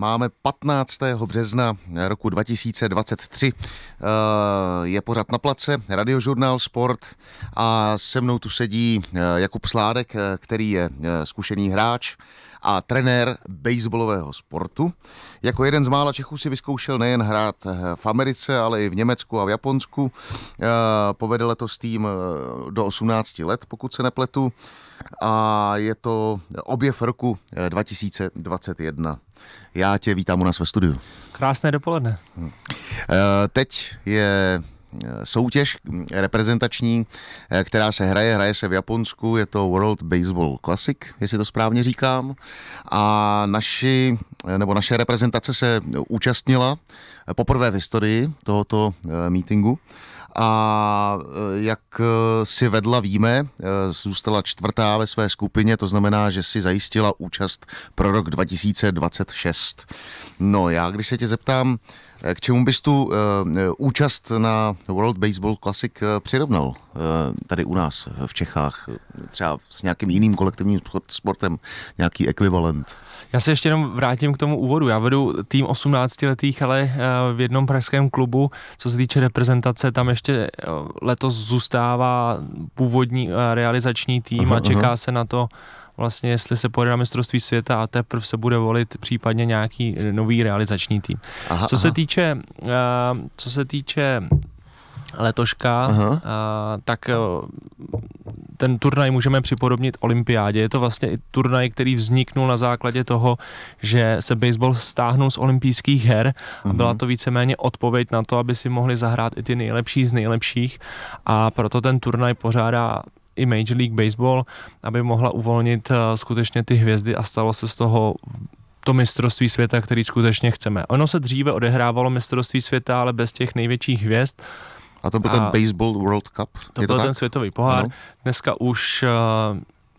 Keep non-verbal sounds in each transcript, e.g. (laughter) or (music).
Máme 15. března roku 2023. Eh, je pořád na place Radiožurnál Sport a se mnou tu sedí eh, Jakub Sládek, eh, který je zkušený hráč a trenér baseballového sportu. Jako jeden z mála Čechů si vyzkoušel nejen hrát v Americe, ale i v Německu a v Japonsku. Povede letos tým do 18 let, pokud se nepletu. A je to objev roku 2021. Já tě vítám u nás ve studiu. Krásné dopoledne. Eh, teď je eh, soutěž mm, reprezentační, eh, která se hraje, hraje se v Japonsku, je to World Baseball Classic, jestli to správně říkám. A naši, nebo naše reprezentace se účastnila poprvé v historii tohoto meetingu a eh, jak eh, si vedla víme, eh, zůstala čtvrtá ve své skupině, to znamená, že si zajistila účast pro rok 2026. No já, když se tě zeptám, Eh, k čemu bys tu uh, účast na World Baseball Classic přirovnal uh, tady u nás v Čechách, třeba s nějakým jiným kolektivním sportem, nějaký ekvivalent? Já se ještě jenom vrátím k tomu úvodu. Já vedu tým 18-letých, ale v jednom pražském klubu, co se týče reprezentace, tam ještě letos zůstává původní realizační tým aha, a čeká aha. se na to, vlastně, jestli se na mistrovství světa a teprve se bude volit případně nějaký eh, nový realizační tým. Aha, co, aha. Se týče, uh, co se týče letoška, Uh, tak ten turnaj můžeme připodobnit olympiádě. Je to vlastně i turnaj, který vzniknul na základě toho, že se baseball stáhnul z olympijských her a mhm. byla to víceméně odpověď na to, aby si mohli zahrát i ty nejlepší z nejlepších a proto ten turnaj pořádá i Major League Baseball, aby mohla uvolnit eh, skutečně ty hvězdy a stalo se z toho to mistrovství světa, který skutečně chceme. Ono se dříve odehrávalo mistrovství světa, ale bez těch největších hvězd. A to byl a ten Baseball World Cup? To, byl tak? ten světový pohár. Ano. Dneska už eh,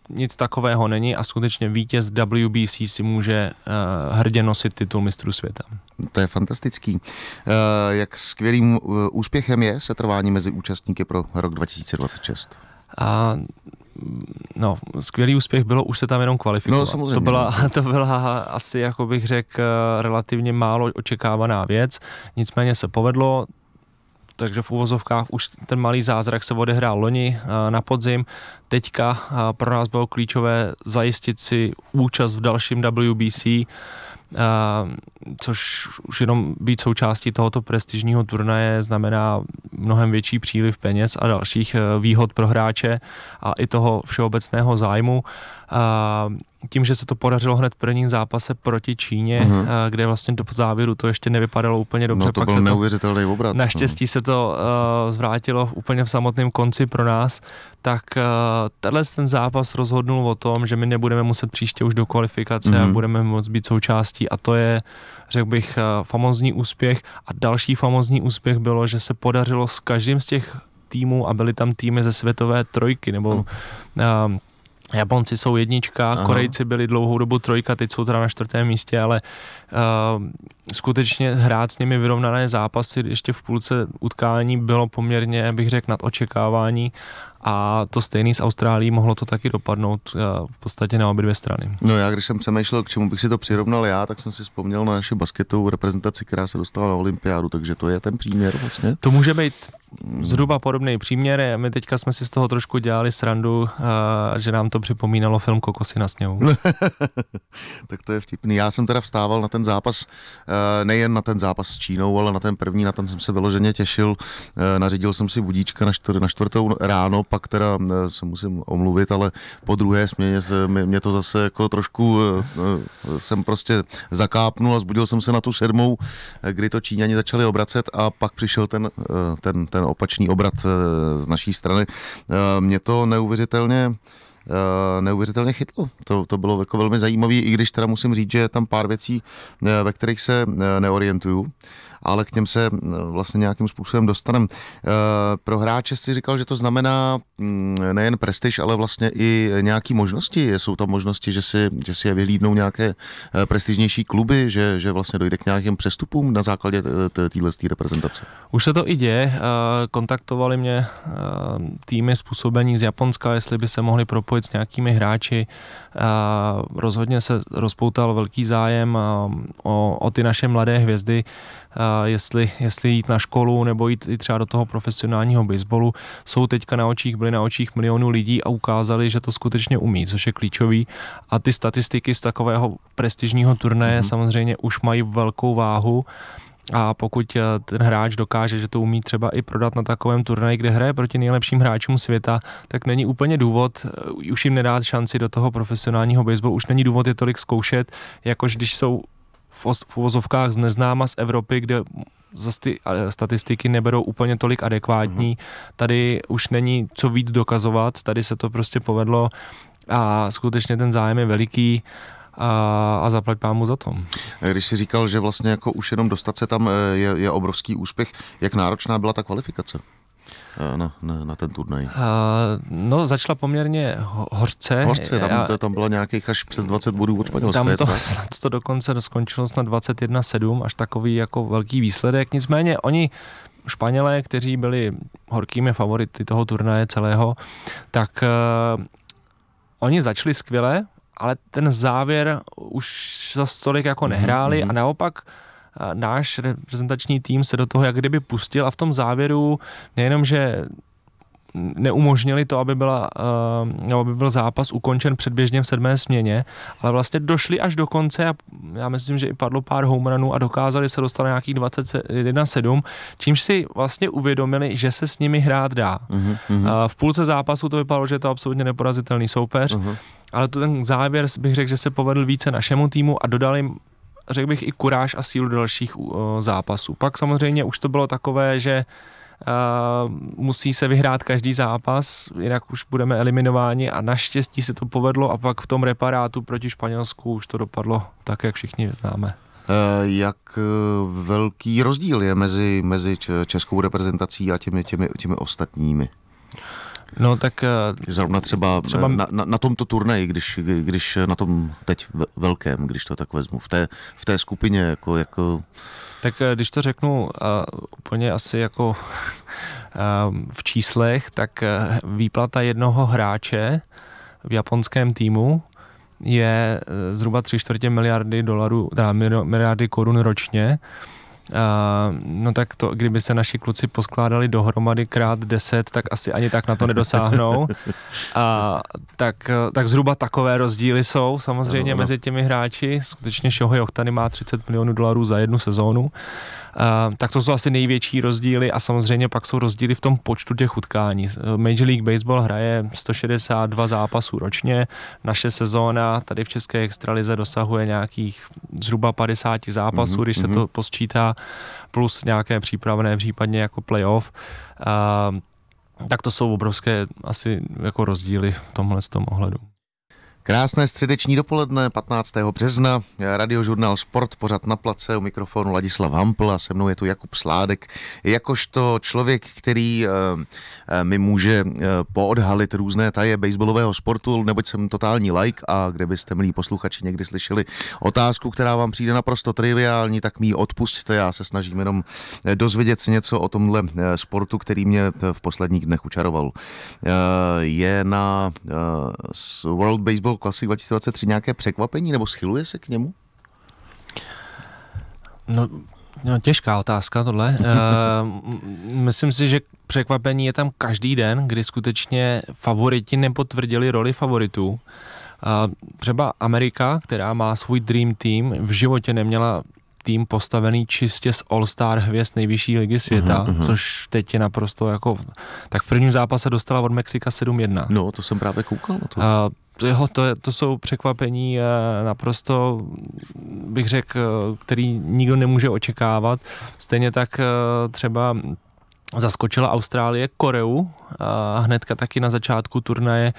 nic takového není a skutečně vítěz WBC si může uh, hrdě nosit titul mistru světa. To je fantastický. Uh, jak skvělým uh, úspěchem je setrvání mezi účastníky pro rok 2026? a no, skvělý úspěch bylo už se tam jenom kvalifikovat. No, samozřejmě. To byla, (laughs) to byla asi, jako bych řekl, relativně málo očekávaná věc, nicméně se povedlo, takže v uvozovkách už ten malý zázrak se odehrál loni eh, na podzim. Teďka eh, pro nás bylo klíčové zajistit si účast v dalším WBC což už jenom být součástí tohoto prestižního turnaje znamená mnohem větší příliv peněz a dalších e, výhod pro hráče a i toho všeobecného zájmu tím, že se to podařilo hned v prvním zápase proti Číně, uh-huh. kde vlastně do závěru to ještě nevypadalo úplně dobře. No to pak byl se neuvěřitelný to, obrat. Naštěstí no. se to uh, zvrátilo úplně v samotném konci pro nás, tak uh, tenhle ten zápas rozhodnul o tom, že my nebudeme muset příště už do kvalifikace uh-huh. a mhm. budeme moct být součástí a to je, řekl bych, uh, famozní úspěch a další famozní úspěch bylo, že se podařilo s každým z těch týmů a byly tam týmy ze světové trojky nebo huh no. uh, Japonci jsou jednička, Aha. Korejci byli dlouhou dobu trojka, teď jsou teda na čtvrtém místě, ale uh, skutečně hrát s nimi vyrovnané zápasy ještě v půlce utkání bylo poměrně, bych řekl, nad očekávání a to stejný s Austrálií mohlo to taky dopadnout eh, v podstatě na obě dvě strany. No já, když jsem přemýšlel, k čemu bych si to přirovnal já, tak jsem si vzpomněl na naši basketovou reprezentaci, která se dostala na olympiádu, takže to je ten příměr vlastně. To může být hmm. zhruba podobný příměr. My teďka jsme si z toho trošku dělali srandu, eh, že nám to připomínalo film Kokosy na sněhu. (laughs) tak to je vtipný. Já jsem teda vstával na ten zápas, eh, nejen na ten zápas s Čínou, ale na ten první, na ten jsem se vyloženě těšil. Nařídil jsem si budíčka na, čtvr, na čtvrtou ráno, pak teda eh, se musím omluvit, ale po druhé směně se, mě, mě to zase jako trošku eh, eh, jsem prostě zakápnul a zbudil jsem se na tu sedmou, kdy to Číňani začali obracet a pak přišel ten, ten, ten opačný obrat z naší strany. Mě to neuvěřitelně Eh, neuvěřitelně chytlo. To, to bylo jako velmi zajímavé, i když teda musím říct, že je tam pár věcí, eh, ve kterých se eh, neorientuju, ale k těm se vlastně nějakým způsobem dostanem. Pro hráče si říkal, že to znamená mm, nejen prestiž, ale vlastně i nějaké možnosti. Jsou tam možnosti, že si, že si je vyhlídnou nějaké prestižnější kluby, že, že vlastně dojde k nějakým přestupům na základě téhle reprezentace. Už se to i děje. Kontaktovali mě týmy způsobení z Japonska, jestli by se mohli propojit spojit s nějakými hráči. Rozhodně se rozpoutal velký zájem o, o ty naše mladé hvězdy, jestli, jestli jít na školu nebo jít i třeba do toho profesionálního baseballu. Jsou teďka na očích, byli na očích milionů lidí a ukázali, že to skutečně umí, což je klíčový. A ty statistiky z takového prestižního turnaje mm-hmm. samozřejmě už mají velkou váhu a pokud eh, ten hráč dokáže, že to umí třeba i prodat na takovém turnaji, kde hraje proti nejlepším hráčům světa, tak není úplně důvod, eh, už jim nedát šanci do toho profesionálního baseballu, už není důvod je tolik zkoušet, jakož když jsou v uvozovkách z neznáma z Evropy, kde zase ty eh, statistiky neberou úplně tolik adekvátní. Mhm. Tady už není co víc dokazovat, tady se to prostě povedlo a skutečně ten zájem je veliký. Uh, a, a zaplať pámu za to. Když jsi říkal, že vlastně jako už jenom dostat se tam e, je, je obrovský úspěch, jak náročná byla ta kvalifikace? E, na, na, na ten turnaj? Uh, no, začala poměrně hořce. Hořce, tam, já, tam bylo nějakých až přes 20 bodů od Španělska. Tam to, snad to dokonce skončilo snad 21-7, až takový jako velký výsledek. Nicméně oni Španělé, kteří byli horkými favority toho turnaje celého, tak uh, oni začali skvěle, ale ten závěr už za stolik jako mhm, nehráli mm-hmm. a naopak náš reprezentační tým se do toho jak kdyby pustil a v tom závěru nejenom, že neumožnili to, aby, byla, uh, aby byl zápas ukončen předběžně v sedmé směně, ale vlastně došli až do konce a já myslím, že i padlo pár homerunů a dokázali se dostat na nějakých 21-7, čímž si vlastně uvědomili, že se s nimi hrát dá. Uh-huh, uh-huh. Uh, v půlce zápasu to vypadalo, že je to absolutně neporazitelný soupeř. Uh-huh ale to ten závěr bych řekl, že se povedl více našemu týmu a dodal jim řekl bych i kuráž a sílu dalších dalších uh, zápasů. Pak samozřejmě už to bylo takové, že Uh, musí se vyhrát každý zápas, jinak už budeme eliminováni a naštěstí se to povedlo a pak v tom reparátu proti Španělsku už to dopadlo tak, jak všichni známe. Eh, jak eh, velký rozdíl je mezi, mezi českou reprezentací a těmi, těmi, těmi ostatními? No tak... Eh, Zrovna třeba, eh, třeba... Na, na, na tomto turnaji, když, když eh, na tom teď velkém, když to tak vezmu, v té, v té skupině jako... jako... Tak když to řeknu uh, úplně asi jako uh, (laughs) v číslech, tak výplata jednoho hráče v japonském týmu je zhruba tři čtvrtě miliardy dolarů, teda miliardy korun ročně. Uh, no tak to, kdyby se naši kluci poskládali dohromady krát 10, tak asi ani tak na to nedosáhnou. (laughs) A tak, tak zhruba takové rozdíly jsou samozřejmě ano, ano. mezi těmi hráči. Skutečně Shohei Ohtany má 30 milionů dolarů za jednu sezónu. A, tak to jsou asi největší rozdíly a samozřejmě pak jsou rozdíly v tom počtu těch utkání. Major League Baseball hraje 162 zápasů ročně, naše sezóna tady v České extralize dosahuje nějakých zhruba 50 zápasů, mm-hmm. když se mhm. to posčítá plus nějaké přípravné, případně jako playoff, tak to jsou obrovské asi jako rozdíly v tomhle z tom ohledu. Krásné středeční dopoledne 15. března, radiožurnál Sport, pořad na place, u mikrofonu Ladislav Hampl a se mnou je tu Jakub Sládek, jakožto člověk, který eh, eh, mi může eh, poodhalit různé taje baseballového sportu, neboť jsem totální like a kde byste, milí posluchači, někdy slyšeli otázku, která vám přijde naprosto triviální, tak mi ji odpustte, já se snažím jenom dozvědět si něco o tomhle sportu, který mě v posledních dnech učaroval. je na World Baseball toho klasik 2023 nějaké překvapení nebo schyluje se k němu? No, no těžká otázka tohle. (laughs) e, myslím si, že překvapení je tam každý den, kdy skutečně favoriti nepotvrdili roli favoritů. A eh, třeba Amerika, která má svůj dream team, v životě neměla tým postavený čistě z All-Star hvězd nejvyšší ligy světa, uh-huh, uh-huh. což teď je naprosto jako... Tak v prvním zápase dostala od Mexika 7-1. No, to jsem právě koukal na to. Uh, jeho, to, to jsou překvapení eh, naprosto, bych řekl, eh, který nikdo nemůže očekávat. Stejně tak eh, třeba zaskočila Austrálie Koreu a hnedka taky na začátku turnaje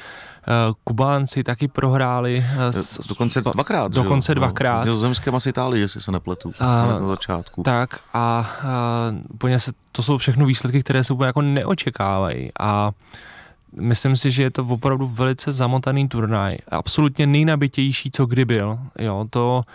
Kubánci taky prohráli. Eh, s, dokonce dvakrát. Dokonce no, dvakrát. No, s Nizozemskem asi Itálii, jestli se nepletu. A, na začátku. Tak a, a se, to jsou všechno výsledky, které se úplně jako neočekávají. A myslím si, že je to opravdu velice zamotaný turnaj. Absolutně nejnabitější, co kdy byl. Jo, to uh,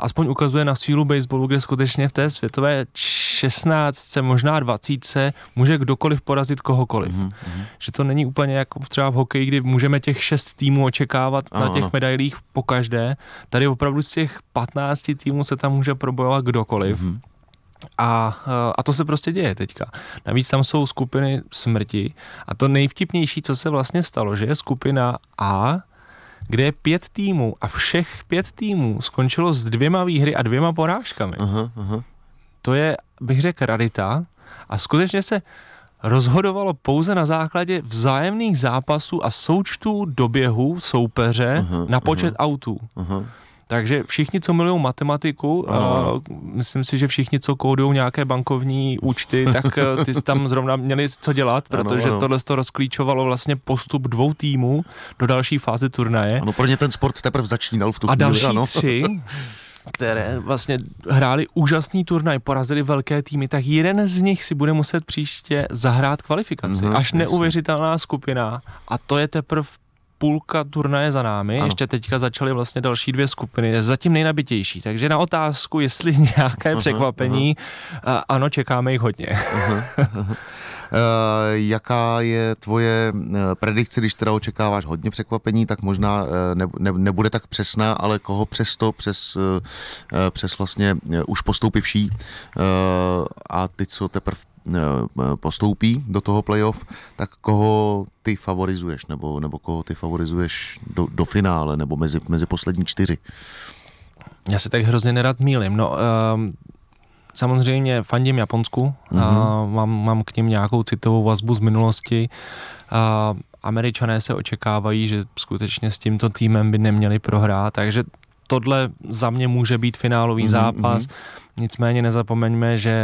aspoň ukazuje na sílu baseballu, kde skutečně v té světové 16, možná 20 může kdokoliv porazit kohokoliv. Mm-hmm. Že to není úplně jako třeba v hokeji, kdy můžeme těch 6 týmů očekávat ano, na těch ano. medailích po každé. Tady opravdu z těch 15 týmů se tam může probojovat kdokoliv. Mm-hmm. A, eh, a to se prostě děje teďka. Navíc tam jsou skupiny smrti a to nejvtipnější, co se vlastně stalo, že je skupina A, kde je pět týmů a všech pět týmů skončilo s dvěma výhry a dvěma porážkami. Aha, aha. To je, bych řekl, rarita a skutečně se rozhodovalo pouze na základě vzájemných zápasů a součtů doběhu soupeře aha, na počet aha. autů. Aha. Takže všichni, co milují matematiku, a, myslím si, že všichni, co kódují nějaké bankovní účty, tak (laughs) eh, ty jsi tam zrovna měli co dělat, protože ano, ano. tohle to rozklíčovalo vlastně postup dvou týmů do další fáze turnaje. Ano, pro ně ten sport teprve začínal v tu A chvíli, další ano. tři (laughs) které vlastně hráli úžasný turnaj, porazili velké týmy, tak jeden z nich si bude muset příště zahrát kvalifikaci. Mm-hmm, Až jasný. neuvěřitelná skupina a to je teprve půlka turnaje za námi, ano. ještě teďka začaly vlastně další dvě skupiny, zatím nejnabitější, takže na otázku, jestli (laughs) nějaké uh-huh, překvapení, Uh, ano, čekáme jich hodně. uh-huh. (laughs) Uh, jaká je tvoje eh, predikce, když teda očekáváš hodně překvapení, tak možná eh, ne, ne, nebude tak přesná, ale koho přesto přes, přes vlastně už postoupivší uh, a ty, co teprve Eh, eh, postoupí do toho playoff, tak koho ty favorizuješ, nebo, nebo koho ty favorizuješ do, do finále, nebo mezi, mezi poslední čtyři? Já se tak hrozně nerad mílim. No, um, samozřejmě fandím Japonsku, mm-hmm. a mhm. mám, mám k ním nějakou citovou vazbu z minulosti. A Američané se očekávají, že skutečně s tímto týmem by neměli prohrát, takže tohle za mě může být finálový mm-hmm. zápas. Mm-hmm Nicméně nezapomeňme, že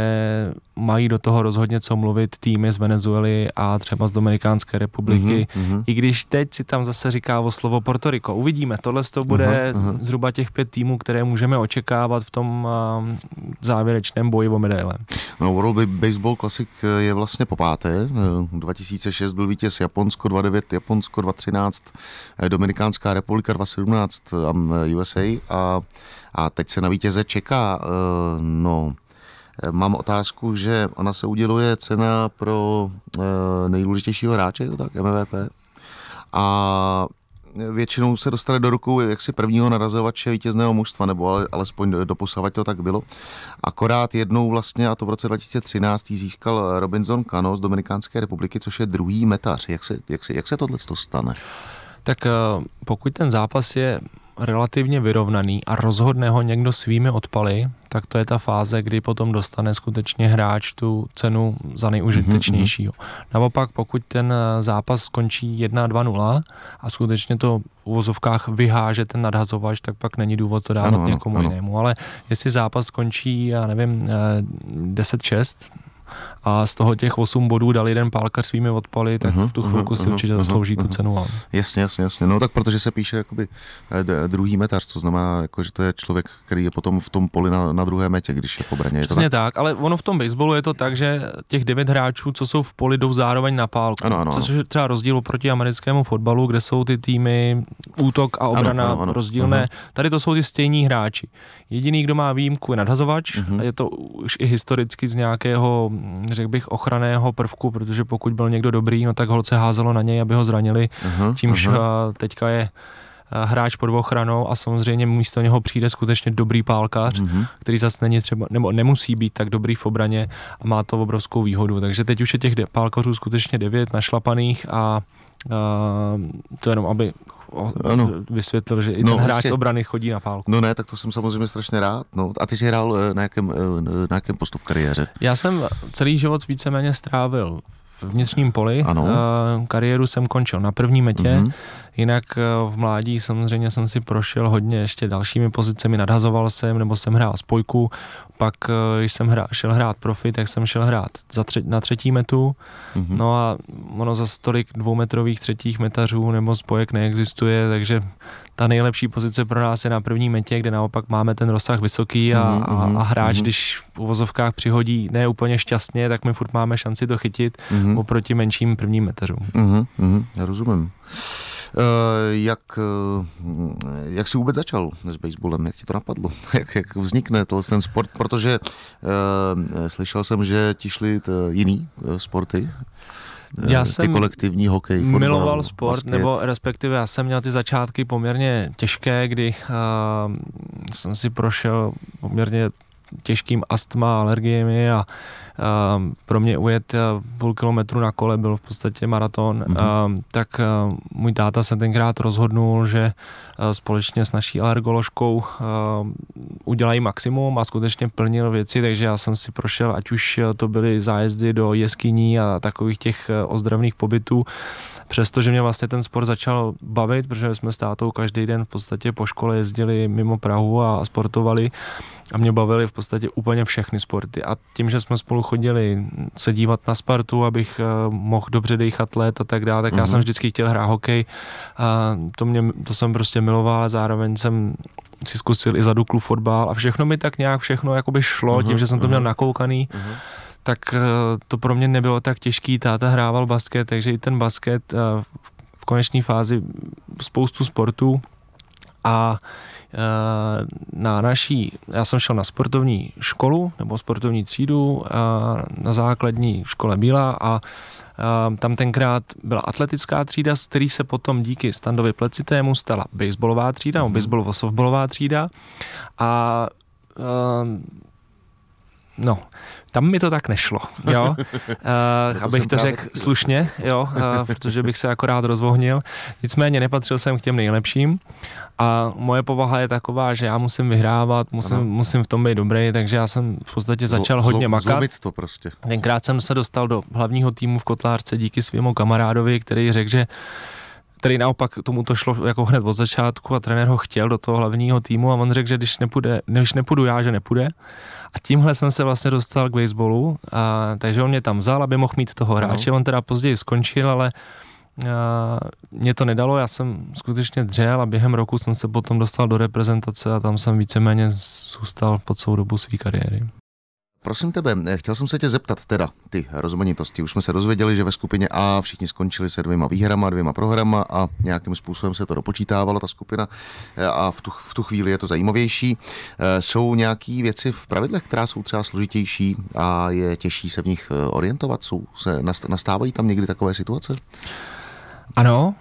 mají do toho rozhodně co mluvit týmy z Venezuely a třeba z Dominikánské republiky, mm-hmm, i když teď si tam zase říká o slovo Porto Rico. Uvidíme, tohle to bude mm-hmm. zhruba těch pět týmů, které můžeme očekávat v tom uh, závěrečném boji o medaile. No, World Baseball Classic je vlastně po páté. 2006 eh, byl vítěz Japonsko, 29 Japonsko, 2013 eh, Dominikánská republika, 2017 eh, USA a, a teď se na vítěze čeká. No, eh, Mám otázku, že ona se uděluje cena pro eh, nejdůležitějšího hráče, je to tak, MVP. A většinou se dostane do rukou jaksi prvního narazovače vítězného mužstva, nebo ale, alespoň doposavat to tak bylo. Akorát jednou vlastně, a to v roce 2013, získal Robinson Cano z Dominikánské republiky, což je druhý metař. Jak se, jak se, jak se tohle stane? Tak eh, pokud ten zápas je relativně vyrovnaný a rozhodne ho někdo svými odpaly, tak to je ta fáze, kdy potom dostane skutečně hráč tu cenu za nejužitečnějšího. Mm-hmm. Naopak, pokud ten eh, zápas skončí 1-2-0 a skutečně to v uvozovkách vyháže ten nadhazovač, tak pak není důvod to dávat ano, někomu ano. jinému. Ale jestli zápas skončí, já nevím, 10-6, eh, a z toho těch 8 bodů dal jeden pálkař svými odpaly, tak uh-huh, v tu mhm, chvilku uh-huh, si mhm, určitě uh-huh, zaslouží uh-huh, tu cenu. Ale. Jasně, jasně, jasně. No tak protože se píše jakoby eh, druhý metař, co znamená, jako, že to je člověk, který je potom v tom poli na, na druhé metě, když je v obraně. Přesně tak? tak, ale ono v tom baseballu je to tak, že těch devět hráčů, co jsou v poli, jdou zároveň na pálku. Ano, ano, což je třeba rozdíl oproti americkému fotbalu, kde jsou ty týmy útok a obrana ano, ano, ano, rozdílné. Ano. Tady to jsou ty stejní hráči. Jediný, kdo má výjimku, je nadhazovač. Uh-huh. Je to už i historicky z nějakého řekl bych, ochraného prvku, protože pokud byl někdo dobrý, no tak holce házelo na něj, aby ho zranili, uh-huh, čímž uh-huh. teďka je hráč pod ochranou a samozřejmě místo něho přijde skutečně dobrý pálkař, mm-hmm. který zase není třeba, nebo nemusí být tak dobrý v obraně a má to obrovskou výhodu. Takže teď už je těch pálkařů skutečně devět našlapaných a a to jenom, aby ano. vysvětlil, že i no, ten hráč vlastně, obrany chodí na pálku. No ne, tak to jsem samozřejmě strašně rád. No. A ty jsi hrál eh, na jakém, eh, na jakém postu v kariéře? Já jsem celý život víceméně strávil v vnitřním poli. Ano. Eh, kariéru jsem končil na první metě. Mm-hmm. Jinak eh, v mládí samozřejmě jsem si prošel hodně ještě dalšími pozicemi, nadhazoval jsem, nebo jsem hrál spojku, pak eh, když jsem hra, šel hrát profi, tak jsem šel hrát za tře, na třetí metu, mm-hmm. no a ono za tolik dvoumetrových třetích metařů nebo spojek neexistuje, takže ta nejlepší pozice pro nás je na první metě, kde naopak máme ten rozsah vysoký a, mm-hmm. a, mhm, a hráč, mm-hmm. když v uvozovkách přihodí ne úplně šťastně, tak my furt máme šanci to chytit mm-hmm. oproti menším prvním metařům. Mm-hmm. Já rozumím. Eh, jak, eh, jak jsi vůbec začal s baseballem? Jak ti to napadlo? (laughs) Jak, jak vznikne ten sport? Protože eh, slyšel jsem, že ti šli jiný sporty. Já jsem kolektivní hokej, fotbal, miloval sport, basket. nebo respektive já jsem měl ty začátky poměrně těžké, kdy uh, jsem si prošel poměrně těžkým astma, alergiemi a Ehm, pro mě ujet eh, půl kilometru na kole byl v podstatě maraton, mm-hmm. tak eh, můj táta se tenkrát rozhodnul, že eh, společně s naší alergoložkou ehm, udělají maximum a skutečně plnil věci, takže já jsem si prošel, ať už to byly zájezdy do jeskyní a takových těch ozdravných pobytů, přestože mě vlastně ten sport začal bavit, protože jsme s tátou každý den v podstatě po škole jezdili mimo Prahu a sportovali a mě bavili v podstatě úplně všechny sporty a tím, že jsme spolu chodili se dívat na Spartu, abych eh, mohl dobře dejchat let a tak dále, tak mm-hmm. já mhm. jsem vždycky chtěl hrát hokej. A to, mě, to jsem prostě miloval a zároveň jsem si zkusil i za Duklu fotbal a všechno mi tak nějak všechno jakoby šlo, mm-hmm. tím, že jsem to měl mhm. nakoukaný. Mm-hmm tak eh, to pro mě nebylo tak těžký. Táta hrával basket, takže i ten basket eh, v konečné fázi spoustu sportů a Eh, na naší, já jsem šel na sportovní školu nebo sportovní třídu eh, na základní škole Bílá a eh, tam tenkrát byla atletická třída, z který se potom díky Standovi Plecitému stala baseballová třída, mm-hmm. nebo mhm. baseball softballová třída a no, tam mi to tak nešlo, jo, uh, (laughs) to abych to řekl slušně, jo, uh, protože bych se akorát rozvohnil, nicméně nepatřil jsem k těm nejlepším a moje povaha je taková, že já musím vyhrávat, musím, musím v tom být dobrý, takže já jsem v podstatě začal zlo, hodně zlo, makat. to prostě. Tenkrát jsem se dostal do hlavního týmu v Kotlárce díky svému kamarádovi, který řekl, že který naopak tomu to šlo jako hned od začátku a trenér ho chtěl do toho hlavního týmu a on řekl, že když, nepůjde, když nepůjdu já, že nepůjde. A tímhle jsem se vlastně dostal k baseballu, a, takže on mě tam vzal, aby mohl mít toho hráče. No. On teda později skončil, ale a, mě to nedalo, já jsem skutečně dřel a během roku jsem se potom dostal do reprezentace a tam jsem víceméně zůstal po celou dobu své kariéry. Prosím tebe, eh, chtěl jsem se tě zeptat, teda ty rozmanitosti. Už jsme se dozvěděli, že ve skupině A všichni skončili se dvěma výhrama, dvěma prohrama a nějakým způsobem se to dopočítávalo, ta skupina, eh, a v tu, v tu chvíli je to zajímavější. Eh, jsou nějaké věci v pravidlech, která jsou třeba složitější a je těžší se v nich orientovat? Jsou, se, nastávají tam někdy takové situace? Ano,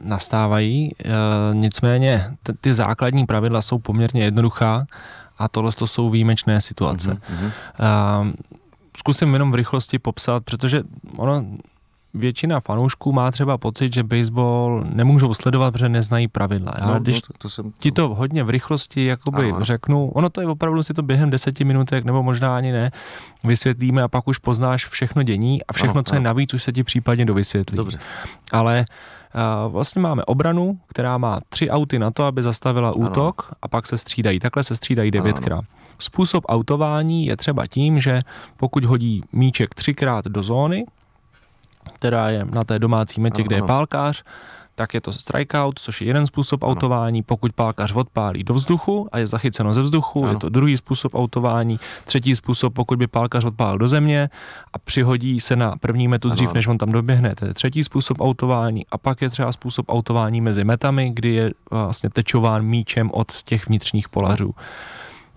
nastávají, nicméně ty základní pravidla jsou poměrně jednoduchá a tohle to jsou výjimečné situace. Mm-hmm. Uh, zkusím jenom v rychlosti popsat, protože ono většina fanoušků má třeba pocit, že baseball nemůžou sledovat, protože neznají pravidla. Já no, když no, to, to jsem... ti to hodně v rychlosti jakoby Aha. řeknu, ono to je opravdu si to během deseti minutek nebo možná ani ne, vysvětlíme a pak už poznáš všechno dění a všechno, ano, co ano. je navíc, už se ti případně dovysvětlí. Dobře. Ale uh, vlastně máme obranu, která má tři auty na to, aby zastavila útok ano. a pak se střídají. Takhle se střídají devětkrát. Způsob autování je třeba tím, že pokud hodí míček třikrát do zóny, která je na té domácí metě, ano, kde je pálkář, tak je to strikeout, což je jeden způsob ano. autování. Pokud pálkař odpálí do vzduchu a je zachyceno ze vzduchu, ano. je to druhý způsob autování. Třetí způsob, pokud by pálkař odpálil do země a přihodí se na první metu dřív, ano. než on tam doběhne, to je třetí způsob autování. A pak je třeba způsob autování mezi metami, kdy je eh, vlastně tečován míčem od těch vnitřních polařů. Ano.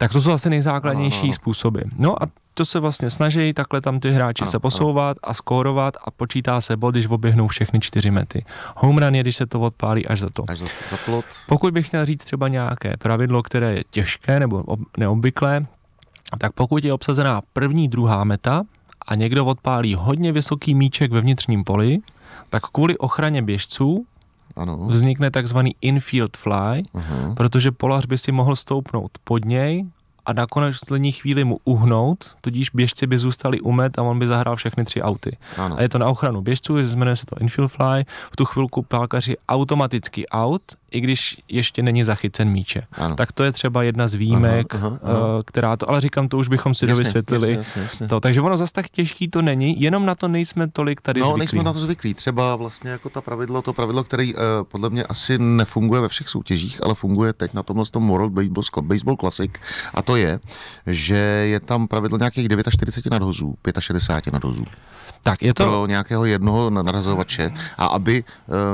Tak to jsou asi nejzákladnější ano. způsoby. No a to se vlastně snaží, takhle tam ty hráči ano, se posouvat ano. a skórovat a počítá se bod, když oběhnou všechny čtyři mety. Home run je, když se to odpálí až za to. Až za, za plot. Pokud bych chtěl říct třeba nějaké pravidlo, které je těžké nebo ob, neobvyklé, tak pokud je obsazená první, druhá meta a někdo odpálí hodně vysoký míček ve vnitřním poli, tak kvůli ochraně běžců ano. vznikne takzvaný infield fly, uh-huh. protože polař by si mohl stoupnout pod něj a na konečné chvíli mu uhnout, tudíž běžci by zůstali umet a on by zahrál všechny tři auty. Ano. A je to na ochranu běžců, jmenuje se to infield fly, v tu chvilku pálkaři automaticky out, i když ještě není zachycen míče. Ano. Tak to je třeba jedna z výjimek, aha, aha, eh, aha. která to, ale říkám, to už bychom si dovysvětlili. takže ono zas tak těžký to není, jenom na to nejsme tolik tady no, zvyklí. No, nejsme na to zvyklí. Třeba vlastně jako ta pravidlo, to pravidlo, který eh, podle mě asi nefunguje ve všech soutěžích, ale funguje teď na tomhle tom World Baseball, Baseball Classic a to je, že je tam pravidlo nějakých 49 nadhozů, 65 nadhozů. Tak je to... Pro nějakého jednoho narazovače a aby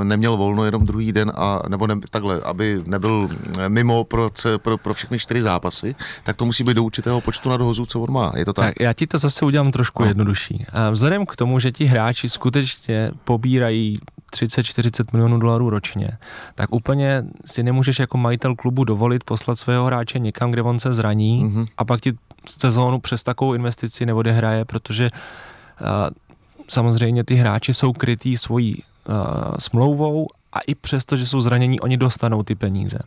eh, neměl volno jenom druhý den, a, nebo ne, takhle, aby nebyl eh, mimo pro, pro, pro všechny čtyři zápasy, tak to musí být do určitého počtu nadhozů, co on má. Je to tak? tak já ti to zase udělám trošku no. jednodušší. A vzhledem k tomu, že ti hráči skutečně pobírají 30-40 milionů dolarů ročně, tak úplně si nemůžeš jako majitel klubu dovolit poslat svého hráče někam, kde on se zraní mm-hmm. a pak ti sezónu přes takovou investici neodehraje, protože uh, samozřejmě ty hráči jsou krytý svojí uh, smlouvou a i přesto, že jsou zranění, oni dostanou ty peníze.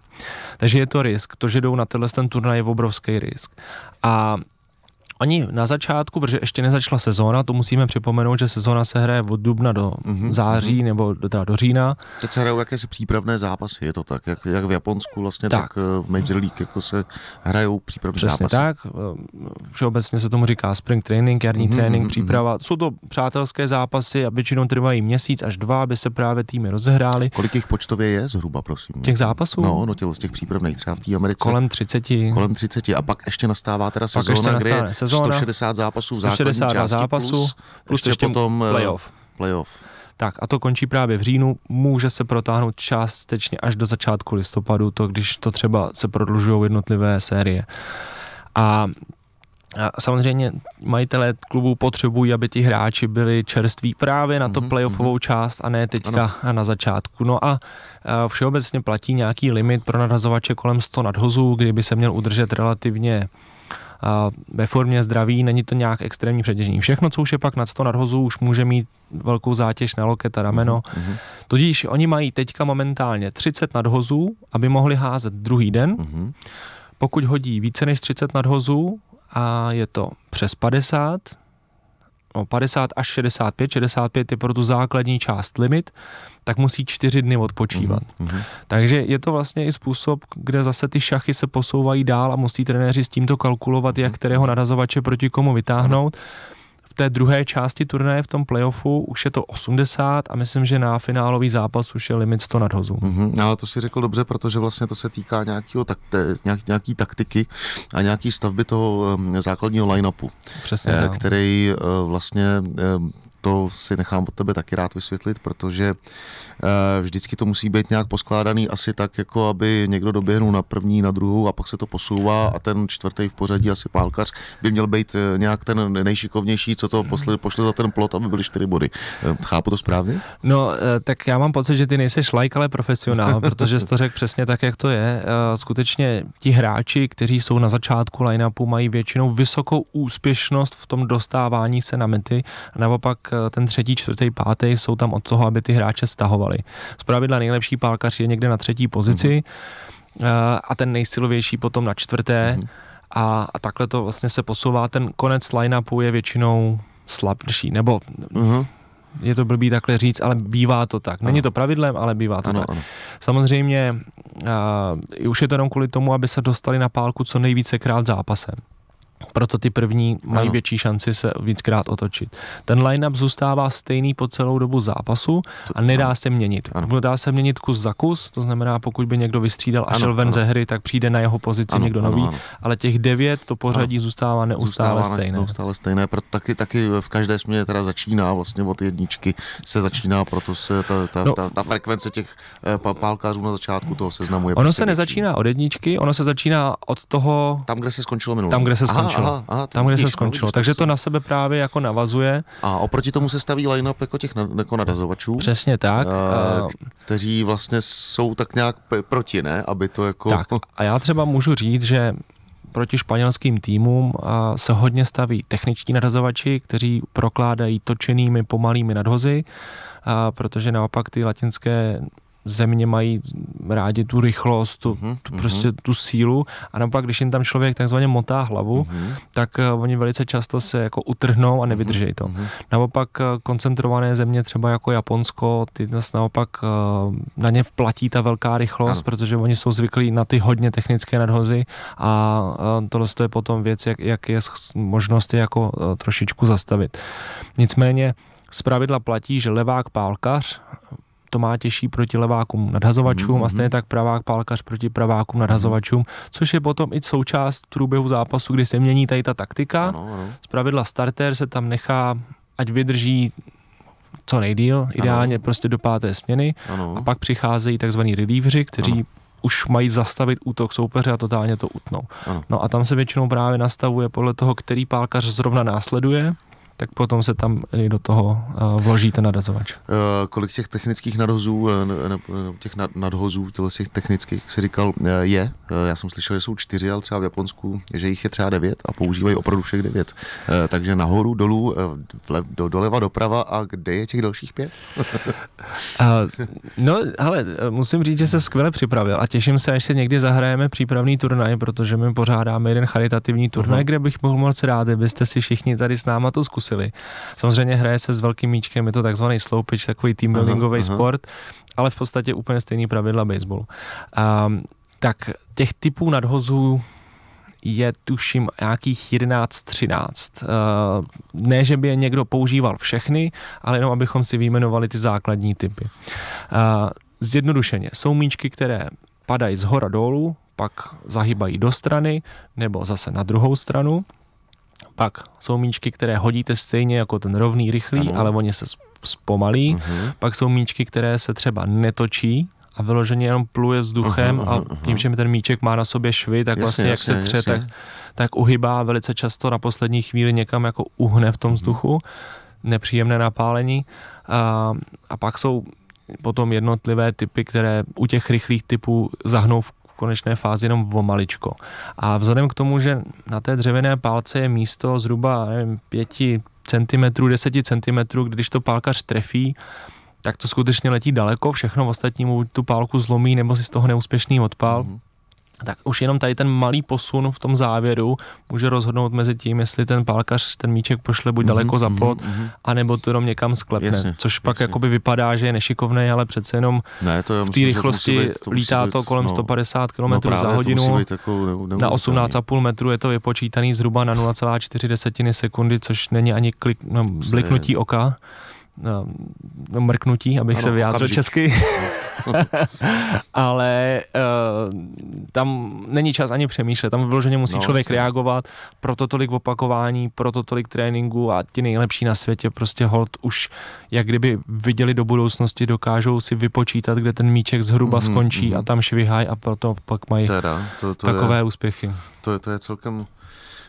Takže je to risk. To, že jdou na tenhle ten turnaj, je obrovský risk. A ani na začátku, protože ještě nezačala sezóna, to musíme připomenout, že sezóna se hraje od dubna do mm-hmm. září mm-hmm. nebo do, teda do října. Teď se hrajou jakési přípravné zápasy, je to tak, jak, jak v Japonsku vlastně, tak, tak eh, v Major League jako se hrajou přípravné Přesně zápasy. tak, všeobecně se tomu říká spring training, jarní mm-hmm. trénink, mhm, mhm. příprava. Jsou to přátelské zápasy a většinou trvají měsíc až dva, aby se právě týmy rozehrály. Kolik jich počtově je zhruba, prosím? Těch zápasů? No, no těch, z těch přípravných, třeba v té Americe. Kolem 30. Kolem 30 a pak ještě nastává teda sezóna, kde sezóna sezóna. 160 zápasů v 160 části zápasů, plus, plus ještě, ještě potom eh, playoff. playoff. Tak a to končí právě v říjnu, může se protáhnout částečně až do začátku listopadu, to když to třeba se prodlužují jednotlivé série. A a samozřejmě majitelé klubů potřebují, aby ti hráči byli čerství právě na to mhm, playoffovou mhm. část a ne teďka ano. na začátku. No a všeobecně platí nějaký limit pro nadhazovače kolem 100 nadhozů, kdyby se měl udržet relativně ve formě zdraví, není to nějak extrémní předěžení. Všechno, co už je pak nad 100 nadhozů, už může mít velkou zátěž na loket a rameno. Mm-hmm. Tudíž oni mají teďka momentálně 30 nadhozů, aby mohli házet druhý den. Mm-hmm. Pokud hodí více než 30 nadhozů a je to přes 50, no 50 až 65, 65 je pro tu základní část limit, tak musí čtyři dny odpočívat. Mm-hmm. Takže je to vlastně i způsob, kde zase ty šachy se posouvají dál a musí trenéři s tímto kalkulovat, mm-hmm. jak kterého nadazovače proti komu vytáhnout. Mm-hmm té druhé části turnaje v tom playoffu už je to 80 a myslím, že na finálový zápas už je limit 100 nadhozů. Mm-hmm, no ale to si řekl dobře, protože vlastně to se týká nějakého tak, nějak, nějaký taktiky a nějaký stavby toho um, základního line-upu, Přesně, eh, který eh, vlastně to si nechám od tebe taky rád vysvětlit, protože eh, vždycky to musí být nějak poskládaný asi tak, jako aby někdo doběhnul na první, na druhou a pak se to posouvá a ten čtvrtý v pořadí, asi pálkař, by měl být eh, nějak ten nejšikovnější, co to posle, pošle za ten plot, aby byly čtyři body. Eh, chápu to správně? No, tak já mám pocit, že ty nejseš like, ale profesionál, (laughs) protože jsi to řekl přesně tak, jak to je. Skutečně ti hráči, kteří jsou na začátku line-upu, mají většinou vysokou úspěšnost v tom dostávání se na mety. Naopak Eh, ten třetí, čtvrtý, pátý jsou tam od toho, aby ty hráče stahovali. Zpravidla nejlepší pálkař je někde na třetí pozici mm-hmm. a ten nejsilovější potom na čtvrté. Mm-hmm. A, a takhle to vlastně se posouvá. Ten konec line-upu je většinou slabší, nebo mm-hmm je to blbý takhle říct, ale bývá to tak. Není ano. to pravidlem, ale bývá to ano, tak. Ano. Samozřejmě a, eh, už je to jenom kvůli tomu, aby se dostali na pálku co nejvícekrát zápasem proto ty první mají ano. větší šanci se víckrát otočit. Ten line-up zůstává stejný po celou dobu zápasu a nedá ano. se měnit. Ano. Dá se měnit kus za kus, to znamená, pokud by někdo vystřídal a šel ven ano. ze hry, tak přijde na jeho pozici ano, někdo ano, nový, ano. ale těch devět to pořadí ano. zůstává neustále zůstává stejné. Neustále stejné, proto taky, taky v každé směně teda začíná, vlastně od jedničky se začíná, proto se ta, ta, no, ta, ta frekvence těch eh, pálkařů na začátku toho seznamu je Ono prostě se nezačíná od jedničky, ono se začíná od toho... Tam, kde se skončilo minulé. Tam, kde se skončilo skončilo. Aha, aha, tam, kde se no, skončilo. Vidíš, Takže to na sebe právě jako navazuje. A oproti tomu se staví line-up jako těch jako nadazovačů. Přesně tak. Eh, a, kteří vlastně jsou tak nějak proti, ne? Aby to jako... Tak. A já třeba můžu říct, že proti španělským týmům a se hodně staví techničtí nadhazovači, kteří prokládají točenými pomalými nadhozy, a protože naopak ty latinské země mají rádi tu rychlost, tu, mm-hmm. tu mhm. prostě tu sílu a naopak, když jim tam člověk takzvaně motá hlavu, mm-hmm. tak uh, oni velice často se jako utrhnou a mhm, nevydržejí to. Mm-hmm. Naopak eh, koncentrované země třeba jako Japonsko, ty dnes naopak uh, na ně vplatí ta velká rychlost, ano. protože oni jsou zvyklí na ty hodně technické nadhozy a uh, tohle je potom věc, jak, jak je možnost je jako uh, trošičku zastavit. Nicméně z pravidla platí, že levák pálkař to má těžší proti levákům nadhazovačům mm-hmm. a mhm. stejně tak pravák pálkař proti pravákům nadhazovačům, mhm. což je potom i součást průběhu zápasu, kdy se mění tady ta taktika. Ano, ano. Z pravidla starter se tam nechá, ať vydrží co nejdíl, ideálně ano. prostě do páté směny ano. a pak přicházejí takzvaní relievři, kteří ano už mají zastavit útok soupeře a totálně to utnou. Ano. No a tam se většinou právě nastavuje podle toho, který pálkař zrovna následuje tak potom se tam i do toho eh, vloží ten nadazovač. Uh, kolik těch technických nadhozů, eh, ne, těch nad, nadhozů, těch technických, jak jsi říkal, je? Já jsem slyšel, že jsou čtyři, ale třeba v Japonsku, že jich je třeba devět a používají opravdu všech devět. Uh, takže nahoru, dolů, vle, do, doleva, doprava a kde je těch dalších pět? uh, (laughs) no, ale musím říct, že se skvěle připravil a těším se, až se někdy zahrajeme přípravný turnaj, protože my pořádáme jeden charitativní turnaj, uh-huh. kde bych mohl moc rád, kdybyste si všichni tady s náma to zkusili zkusili. Samozřejmě hraje se s velkým míčkem, je to takzvaný slow pitch, takový team buildingový sport, ale v podstatě úplně stejný pravidla baseballu. Um, tak těch typů nadhozů je tuším nějakých 11-13. Ne, že by je někdo používal všechny, ale jenom abychom si vyjmenovali ty základní typy. Zjednodušeně, jsou míčky, které padají z hora dolů, pak zahybají do strany nebo zase na druhou stranu. Pak jsou míčky, které hodíte stejně jako ten rovný, rychlý, ano. ale oni se zpomalí. Uh-huh. Pak jsou míčky, které se třeba netočí, a vyloženě jenom pluje vzduchem uh-huh, uh-huh. a mhm, tím, že mi ten míček má na sobě švy, tak jasně, vlastně jak jasně, se tře, jasně. tak, tak uhybá velice často na poslední chvíli někam jako uhne v tom vzduchu, nepříjemné napálení a, a pak jsou potom jednotlivé typy, které u těch rychlých typů zahnou v konečné fázi jenom o maličko. A vzhledem k tomu, že na té dřevěné pálce je místo zhruba nevím, 5 cm, 10 cm, když to pálkař trefí, tak to skutečně letí daleko, všechno ostatní mu tu pálku zlomí nebo si z toho neúspěšný odpál. Mm-hmm tak už jenom tady ten malý posun v tom závěru může rozhodnout mezi tím, jestli ten pálkař ten míček pošle buď mm-hmm, daleko za plot, mm-hmm, mhm. anebo to jenom někam sklepne. Jasně, což jasně. pak jakoby vypadá, že je nešikovný, ale přece jenom ne, to v té rychlosti být, to lítá být, to kolem no, 150 km no právě, za hodinu. Jako na 18,5 metru je to vypočítaný zhruba na 0,4 desetiny sekundy, což není ani klik, no, bliknutí oka. No, no, mrknutí, abych ano, se vyjádřil okamžik. česky. (laughs) ale uh, tam není čas ani přemýšlet, tam vyloženě musí no, člověk jasný. reagovat, proto tolik opakování, proto tolik tréninku a ti nejlepší na světě prostě hold už jak kdyby viděli do budoucnosti, dokážou si vypočítat, kde ten míček zhruba mm-hmm, skončí mm-hmm. a tam švihají a proto pak mají teda, to, to takové je, úspěchy. To je, to je celkem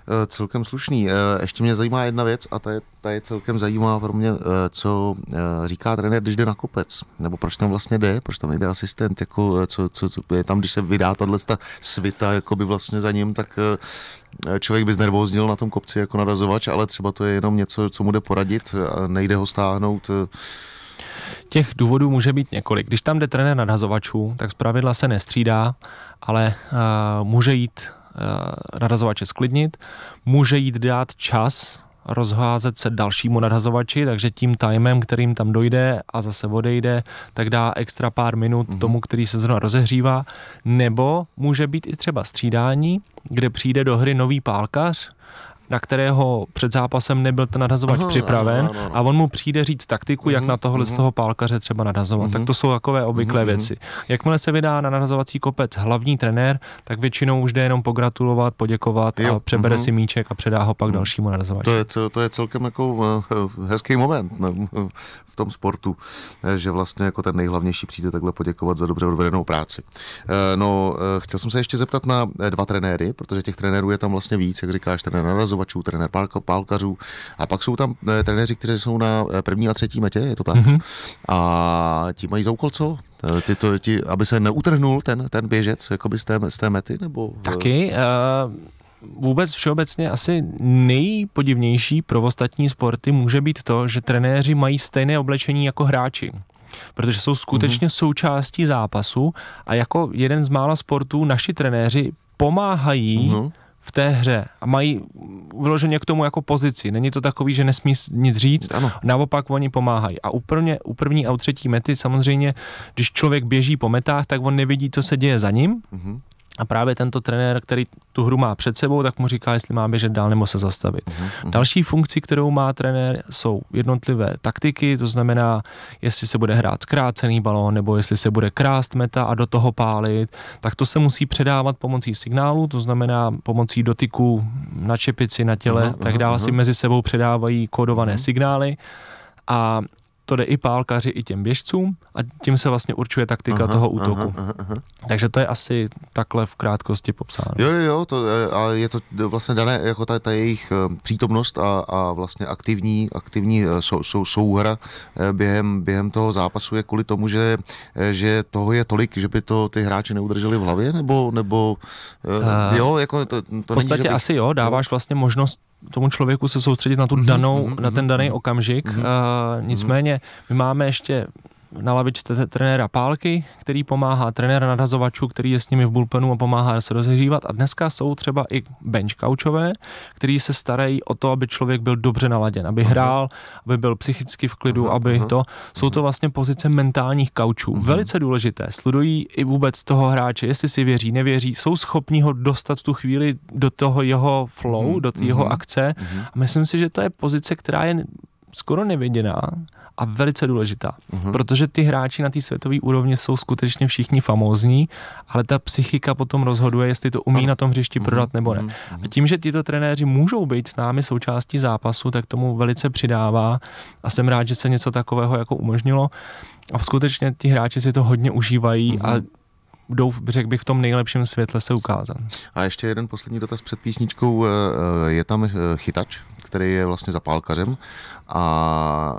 Eh, celkem slušný. Eh, ještě mě zajímá jedna věc a ta je, ta je celkem zajímavá pro mě, eh, co říká trenér, když jde na kopec, nebo proč tam vlastně jde, proč tam jde asistent, jako co, co, co je tam, když se vydá tahle ta svita jakoby vlastně za ním, tak člověk by znervoznil na tom kopci jako narazovač, ale třeba to je jenom něco, co mu jde poradit, nejde ho stáhnout. Těch důvodů může být několik. Když tam jde trenér nadhazovačů, tak zpravidla se nestřídá, ale uh, může jít Eh, nadhazovače sklidnit, může jít dát čas rozházet se dalšímu nadhazovači, takže tím timem, kterým tam dojde a zase odejde, tak dá extra pár minut mm-hmm. tomu, který se zrovna rozehřívá. Nebo může být i třeba střídání, kde přijde do hry nový pálkař na kterého před zápasem nebyl ten nadhazovač Aha, připraven ano, ano, ano. a on mu přijde říct taktiku, jak na mhm, tohle mm-hmm. z mhm. toho pálkaře třeba nadhazovat. Tak mhm. to jsou takové obvyklé věci. Jakmile se vydá na nadhazovací kopec hlavní trenér, tak většinou už jde jenom pogratulovat, poděkovat jo, a přebere si míček a předá ho pak dalšímu nadhazovači. To je, to je celkem jako eh, eh, hezký moment v tom sportu, eh, že vlastně jako ten nejhlavnější přijde takhle poděkovat za dobře odvedenou práci. No, chtěl jsem se ještě zeptat na dva trenéry, protože těch trenérů je tam vlastně víc, jak říkáš, ten nadhazovač vyhlašovačů, trenér pálka, pálkařů a pak jsou tam e, trenéři, kteří jsou na eh, první a třetí metě, je to tak. Mm-hmm. A ti mají za úkol co? Eh, ty to, ti, aby se neutrhnul ten, ten běžec jakoby z, té, z té mety? Nebo... Taky. Uh vůbec všeobecně asi nejpodivnější pro ostatní sporty může být to, že trenéři mají stejné oblečení jako hráči. Protože jsou skutečně mm-hmm. součástí zápasu a jako jeden z mála sportů naši trenéři pomáhají mm-hmm v té hře a mají vyloženě k tomu jako pozici. Není to takový, že nesmí nic říct, ano. naopak oni pomáhají. A úplně u první a u třetí mety samozřejmě, když člověk běží po metách, tak on nevidí, co se děje za ním, mm-hmm. A právě tento trenér, který tu hru má před sebou, tak mu říká, jestli má běžet dál nebo se zastavit. Uhum. Mhm. Další funkci, kterou má trenér, jsou jednotlivé taktiky, to znamená, jestli se bude hrát zkrácený balón, nebo jestli se bude krást meta a do toho pálit, tak to se musí předávat pomocí signálu, to znamená pomocí dotyku na čepici, na těle, uhum. tak dále si mezi sebou předávají kódované uhum. signály. A to jde i pálkaři, i těm běžcům a tím se vlastně určuje taktika aha, toho útoku. Aha, aha, aha. Takže to je asi takhle v krátkosti popsáno. Jo, jo, jo, to, a je to vlastně dané, jako ta, ta jejich eh, přítomnost a, a vlastně aktivní, aktivní eh, sou, sou, souhra eh, během, během toho zápasu je kvůli tomu, že, že toho je tolik, že by to ty hráči neudrželi v hlavě, nebo, nebo uh, jo, jako to, to V podstatě není, asi jo, no. dáváš vlastně možnost tomu člověku se soustředit na tu danou, mm-hmm, na ten mhm, daný mm-hmm, okamžik. Mm-hmm, uh, nicméně my máme ještě na lavičce trenéra Pálky, který pomáhá trenéra nadhazovačů, který je s nimi v bullpenu a pomáhá se rozehřívat. A dneska jsou třeba i bench couchové, který se starají o to, aby člověk byl dobře naladěn, aby uh-huh. hrál, aby byl psychicky v klidu, uh-huh. aby mhm. to. Jsou to vlastně pozice mentálních couchů. Uh-huh. Velice důležité. Sledují i vůbec toho hráče, jestli si věří, nevěří. Jsou schopni ho dostat tu chvíli do toho jeho flow, uh-huh. do jeho akce. Uh-huh. A myslím si, že to je pozice, která je skoro neviděná a velice důležitá, mm protože ty hráči na té světové úrovni jsou skutečně všichni famózní, ale ta psychika potom rozhoduje, jestli to umí ano. na tom hřišti mhm. prodat nebo ne. mm A tím, že tyto trenéři můžou být s námi součástí zápasu, tak tomu velice přidává a jsem rád, že se něco takového jako umožnilo. A skutečně ti hráči si to hodně užívají mm a mhm. jdou, řekl bych, v tom nejlepším světle se ukázat. A ještě jeden poslední dotaz před písničkou. Eh, eh, je tam eh, chytač, který je vlastně zapálkařem a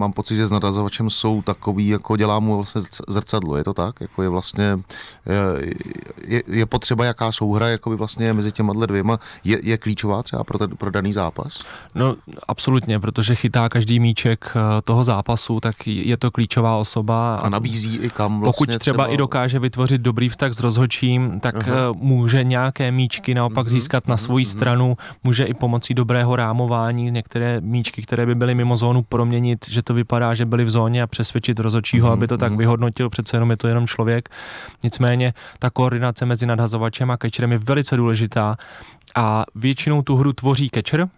mám pocit, že s nadazovačem jsou takový, jako dělá mu vlastně zrcadlo, je to tak? Jako je vlastně, eh, je, je potřeba jaká souhra jakoby vlastně mezi těma dvěma je, je klíčová třeba pro, ten, pro daný zápas? No absolutně, protože chytá každý míček eh, toho zápasu, tak je to klíčová osoba. A nabízí i kam vlastně Pokud třeba, třeba i dokáže vytvořit dobrý vztah s rozhočím, tak Aha. Eh, může nějaké míčky naopak mm-hmm. získat na svoji mm-hmm. stranu, může i pomocí dobrého rámování některé míčky, které by byly mimo zónu proměnit, že to vypadá, že byli v zóně a přesvědčit rozhodčího, mm-hmm. aby to tak mhm. vyhodnotil, přece jenom je to jenom člověk. Nicméně ta koordinace mezi nadhazovačem a catcherem je velice důležitá a většinou tu hru tvoří catcher,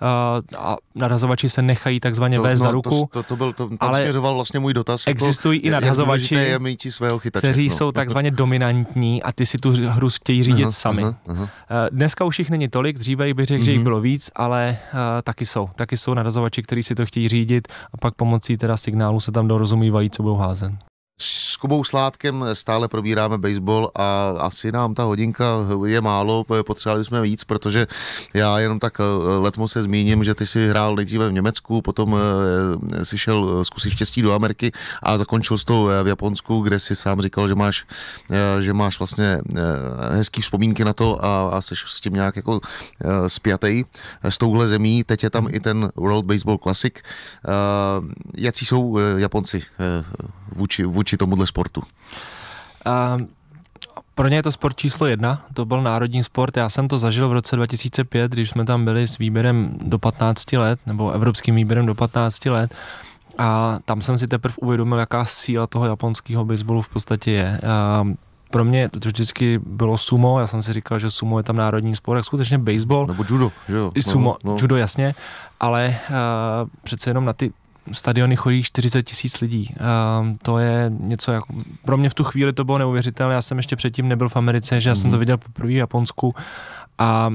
a nadhazovači se nechají takzvaně vést no, za ruku. To, to, to byl, to, tam ale směřoval vlastně můj dotaz. Jako existují jako, i nadhazovači, je svého chytače, kteří no. jsou takzvaně dominantní a ty si tu hru chtějí řídit aha, sami. Aha, aha. Eh, dneska už jich není tolik, dříve bych řekl, mm-hmm. že jich mhm. bylo víc, ale uh, taky jsou. Taky jsou nadhazovači, kteří si to chtějí řídit a pak pomocí teda signálu se tam dorozumívají, co budou házen s Kubou Sládkem stále probíráme baseball a asi nám ta hodinka je málo, potřebovali jsme víc, protože já jenom tak eh, letmo se zmíním, že ty si hrál nejdříve v Německu, potom eh, si šel eh, zkusit štěstí do Ameriky a zakončil s tou v Japonsku, kde si sám říkal, že máš, že máš vlastně hezký vzpomínky na to a, a jsi s tím nějak jako spjatej s touhle zemí. Teď je tam i ten World Baseball Classic. Jaký jsou Japonci vůči, vůči tomuhle jakého sportu? Uh, pro ně je to sport číslo jedna, to byl národní sport. Já jsem to zažil v roce 2005, když jsme tam byli s výběrem do 15 let, nebo evropským výběrem do 15 let. A tam jsem si teprve uvědomil, jaká síla toho japonského baseballu v podstatě je. Uh, pro mě to vždycky bylo sumo, já jsem si říkal, že sumo je tam národní sport, tak skutečně baseball. Nebo judo, že jo? I no, sumo, no, no. judo, jasně, ale uh, přece jenom na ty stadiony chodí 40 tisíc lidí. Um, to je něco, jak, pro mě v tu chvíli to bylo neuvěřitelné, já jsem ještě předtím nebyl v Americe, že já jsem to mhm. viděl poprvé v Japonsku a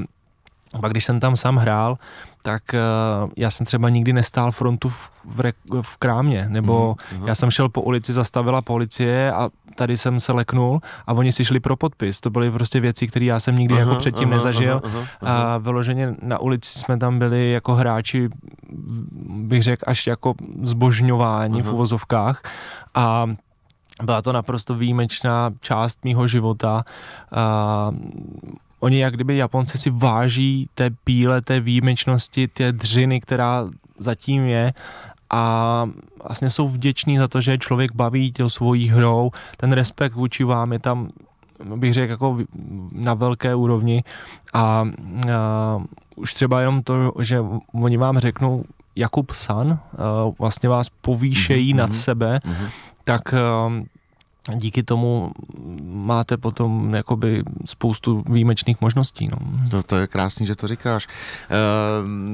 pak když jsem tam sám hrál, tak uh, já jsem třeba nikdy nestál frontu v, v, re, v krámě, nebo mm, já jsem šel po ulici, zastavila policie a tady jsem se leknul a oni si šli pro podpis. To byly prostě věci, které já jsem nikdy jako aha, jako předtím aha, nezažil. Aha, aha, aha. A vyloženě na ulici jsme tam byli jako hráči, bych řekl, až jako zbožňování aha. v uvozovkách. A byla to naprosto výjimečná část mýho života. A oni jak kdyby Japonci si váží té píle, té výjimečnosti, té dřiny, která zatím je a vlastně jsou vděční za to, že člověk baví tě svojí hrou, ten respekt vůči vám je tam bych řekl jako na velké úrovni a, a už třeba jenom to, že oni vám řeknou Jakub San, vlastně vás povýšejí mm-hmm. nad mhm, sebe, mm-hmm. tak díky tomu máte potom jakoby spoustu výjimečných možností. No. To, to je krásný, že to říkáš. E,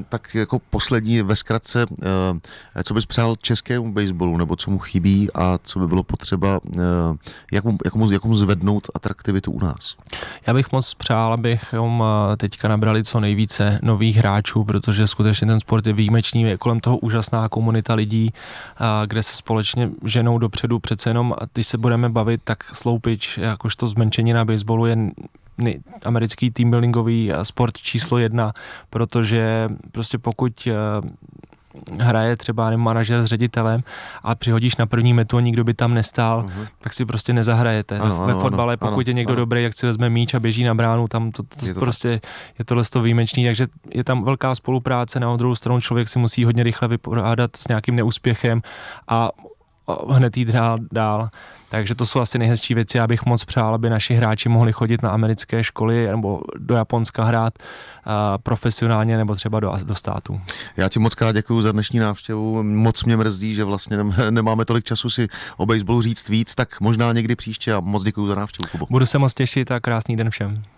tak jako poslední ve zkratce, e, co bys přál českému baseballu, nebo co mu chybí a co by bylo potřeba, e, jak, mu, jak, mu, jak mu zvednout atraktivitu u nás? Já bych moc přál, abychom eh, teďka nabrali co nejvíce nových hráčů, protože skutečně ten sport je výjimečný, je kolem toho úžasná komunita lidí, a eh, kde se společně ženou dopředu přece jenom, když se budeme budeme bavit, tak sloupič jakožto na baseballu je americký team buildingový eh, sport číslo jedna, protože prostě pokud eh, hraje třeba manažer s ředitelem a přihodíš na první metu a nikdo by tam nestál, uh-huh. tak si prostě nezahrajete. Ano, Ve fotbale, ano, pokud ano, je někdo ano. dobrý, jak si vezme míč a běží na bránu, tam to, to, je to prostě tak. je tohle to výjimečný, takže je tam velká spolupráce, na druhou stranu člověk si musí hodně rychle vypořádat s nějakým neúspěchem a hned jít dál. Takže to jsou asi nejhezčí věci, bych moc přál, aby naši hráči mohli chodit na americké školy nebo do Japonska hrát uh, profesionálně nebo třeba do, do státu. Já ti moc krát děkuji za dnešní návštěvu. Moc mě mrzí, že vlastně (laughs) nemáme tolik času si o baseballu říct víc, tak možná někdy příště a moc děkuji za návštěvu. Kubo. Budu se moc těšit a krásný den všem.